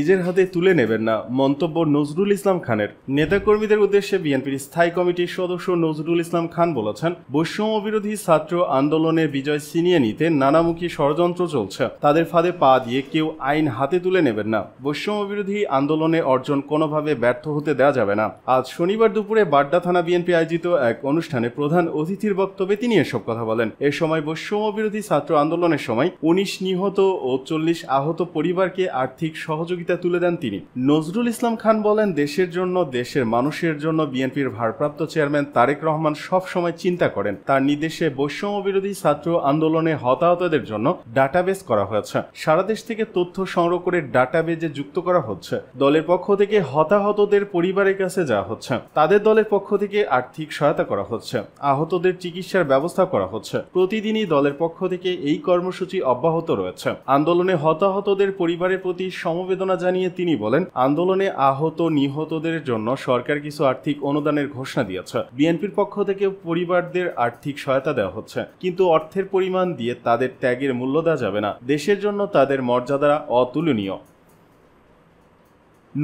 নিজের হাতে তুলে নেবেন না মন্তব্য নজরুল ইসলাম খানের নেতাকর্মীদের উদ্দেশ্যে বিএনপির স্থায়ী কমিটির সদস্য নজরুল ইসলাম খান বলেছেন বৈষম্য বিরোধী ছাত্র আন্দোলনের বিজয় ছিনিয়ে নিতে নানামুখী ষড়যন্ত্র চলছে তাদের ফাঁদে পা দিয়ে কেউ আইন হাতে তুলে নেবেন না বৈষম্য বিরোধী আন্দোলনে অর্জন কোনোভাবে ব্যর্থ হতে দেওয়া যাবে না আজ শনিবার দুপুরে বাড্ডা থানা বিএনপি আয়োজিত এক অনুষ্ঠানে প্রধান অতিথির বক্তব্যে তিনি এসব কথা বলেন এ সময় বৈষম্য বিরোধী ছাত্র আন্দোলনের সময় উনিশ নিহত ও চল্লিশ আহত পরিবারকে আর্থিক সহযোগী প্রতিযোগিতা তুলে দেন তিনি নজরুল ইসলাম খান বলেন দেশের জন্য দেশের মানুষের জন্য বিএনপির ভারপ্রাপ্ত চেয়ারম্যান তারেক রহমান সব সময় চিন্তা করেন তার নির্দেশে বৈষম্য বিরোধী ছাত্র আন্দোলনে হতাহতদের জন্য ডাটাবেস করা হয়েছে সারা দেশ থেকে তথ্য সংগ্রহ করে ডাটাবেজে যুক্ত করা হচ্ছে দলের পক্ষ থেকে হতাহতদের পরিবারের কাছে যাওয়া হচ্ছে তাদের দলের পক্ষ থেকে আর্থিক সহায়তা করা হচ্ছে আহতদের চিকিৎসার ব্যবস্থা করা হচ্ছে প্রতিদিনই দলের পক্ষ থেকে এই কর্মসূচি অব্যাহত রয়েছে আন্দোলনে হতাহতদের পরিবারের প্রতি সমবেদনা সম্ভাবনা জানিয়ে তিনি বলেন আন্দোলনে আহত নিহতদের জন্য সরকার কিছু আর্থিক অনুদানের ঘোষণা দিয়েছে বিএনপির পক্ষ থেকে পরিবারদের আর্থিক সহায়তা দেওয়া হচ্ছে কিন্তু অর্থের পরিমাণ দিয়ে তাদের ত্যাগের মূল্য দেওয়া যাবে না দেশের জন্য তাদের মর্যাদা অতুলনীয়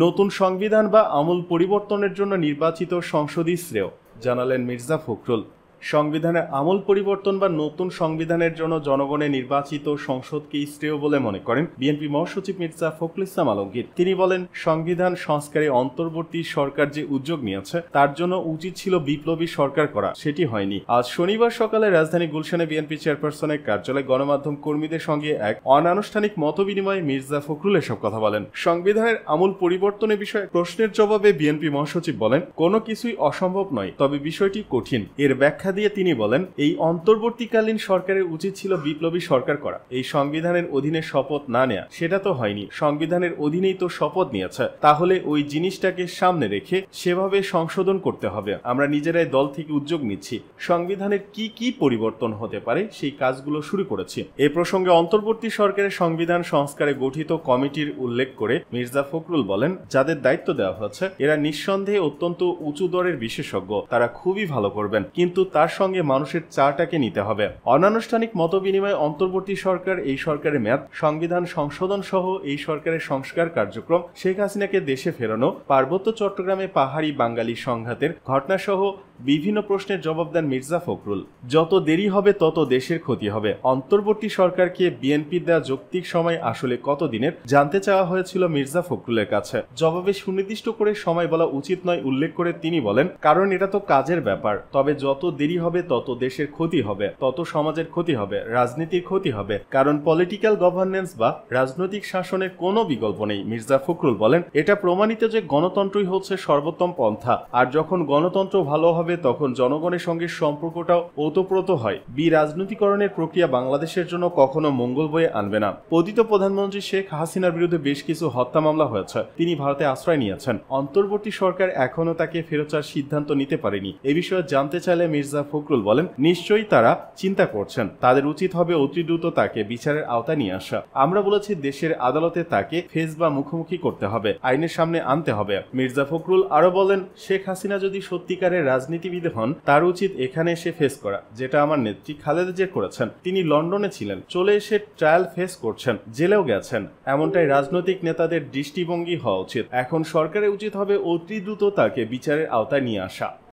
নতুন সংবিধান বা আমূল পরিবর্তনের জন্য নির্বাচিত সংসদই শ্রেয় জানালেন মির্জা ফখরুল সংবিধানের আমল পরিবর্তন বা নতুন সংবিধানের জন্য জনগণের নির্বাচিত সংসদকে শ্রেয় বলে মনে করেন বিএনপি মহাসচিব মির্জা ফখরুল ইসলাম আলমগীর তিনি বলেন সংবিধান সংস্কারে অন্তর্বর্তী সরকার যে উদ্যোগ নিয়েছে তার জন্য উচিত ছিল বিপ্লবী সরকার করা সেটি হয়নি আজ শনিবার সকালে রাজধানী গুলশানে বিএনপি চেয়ারপারসনের কার্যালয়ে গণমাধ্যম কর্মীদের সঙ্গে এক অনানুষ্ঠানিক মত বিনিময়ে মির্জা ফখরুল এসব কথা বলেন সংবিধানের আমূল পরিবর্তনের বিষয়ে প্রশ্নের জবাবে বিএনপি মহাসচিব বলেন কোনো কিছুই অসম্ভব নয় তবে বিষয়টি কঠিন এর ব্যাখ্যা ব্যাখ্যা দিয়ে তিনি বলেন এই অন্তর্বর্তীকালীন সরকারের উচিত ছিল বিপ্লবী সরকার করা এই সংবিধানের অধীনে শপথ না নেয়া সেটা তো হয়নি সংবিধানের অধীনেই তো শপথ নিয়েছে তাহলে ওই জিনিসটাকে সামনে রেখে সেভাবে সংশোধন করতে হবে আমরা নিজেরাই দল থেকে উদ্যোগ নিচ্ছি সংবিধানের কি কি পরিবর্তন হতে পারে সেই কাজগুলো শুরু করেছি এ প্রসঙ্গে অন্তর্বর্তী সরকারের সংবিধান সংস্কারে গঠিত কমিটির উল্লেখ করে মির্জা ফখরুল বলেন যাদের দায়িত্ব দেওয়া হয়েছে এরা নিঃসন্দেহে অত্যন্ত উঁচু দরের বিশেষজ্ঞ তারা খুবই ভালো করবেন কিন্তু তার সঙ্গে মানুষের চাটাকে নিতে হবে অনানুষ্ঠানিক মত বিনিময় অন্তর্বর্তী সরকার এই সরকারের মেয়াদ সংবিধান সংশোধন সহ এই সরকারের সংস্কার কার্যক্রম শেখ হাসিনাকে দেশে ফেরানো পার্বত্য চট্টগ্রামে পাহাড়ি বাঙালি সংঘাতের ঘটনাসহ বিভিন্ন প্রশ্নের জবাব দেন মির্জা ফখরুল যত দেরি হবে তত দেশের ক্ষতি হবে অন্তর্বর্তী সরকারকে বিএনপি দেওয়া যৌক্তিক সময় আসলে কত দিনের জানতে চাওয়া হয়েছিল মির্জা ফখরুলের কাছে জবাবে সুনির্দিষ্ট করে সময় বলা উচিত নয় উল্লেখ করে তিনি বলেন কারণ এটা তো কাজের ব্যাপার তবে যত দেরি হবে তত দেশের ক্ষতি হবে তত সমাজের ক্ষতি হবে রাজনীতির ক্ষতি হবে কারণ পলিটিক্যাল গভর্নেন্স বা রাজনৈতিক শাসনের কোনো বিকল্প নেই মির্জা ফখরুল বলেন এটা প্রমাণিত যে গণতন্ত্রই হচ্ছে সর্বোত্তম পন্থা আর যখন গণতন্ত্র ভালো হবে হবে তখন জনগণের সঙ্গে সম্পর্কটাও ওতপ্রোত হয় বি রাজনীতিকরণের প্রক্রিয়া বাংলাদেশের জন্য কখনো মঙ্গল বয়ে আনবে না পতিত প্রধানমন্ত্রী শেখ হাসিনার বিরুদ্ধে বেশ কিছু হত্যা মামলা হয়েছে তিনি ভারতে আশ্রয় নিয়েছেন অন্তর্বর্তী সরকার এখনও তাকে ফেরোচার সিদ্ধান্ত নিতে পারেনি এ বিষয়ে জানতে চাইলে মির্জা ফখরুল বলেন নিশ্চয়ই তারা চিন্তা করছেন তাদের উচিত হবে অতি দ্রুত তাকে বিচারের আওতায় নিয়ে আসা আমরা বলেছি দেশের আদালতে তাকে ফেস বা মুখোমুখি করতে হবে আইনের সামনে আনতে হবে মির্জা ফখরুল আরো বলেন শেখ হাসিনা যদি সত্যিকারের রাজনীতি রাজনীতিবিদ হন তার উচিত এখানে এসে ফেস করা যেটা আমার নেত্রী খালেদা জিয়া করেছেন তিনি লন্ডনে ছিলেন চলে এসে ট্রায়াল ফেস করছেন জেলেও গেছেন এমনটাই রাজনৈতিক নেতাদের দৃষ্টিভঙ্গি হওয়া উচিত এখন সরকারের উচিত হবে অতি দ্রুত তাকে বিচারের আওতায় নিয়ে আসা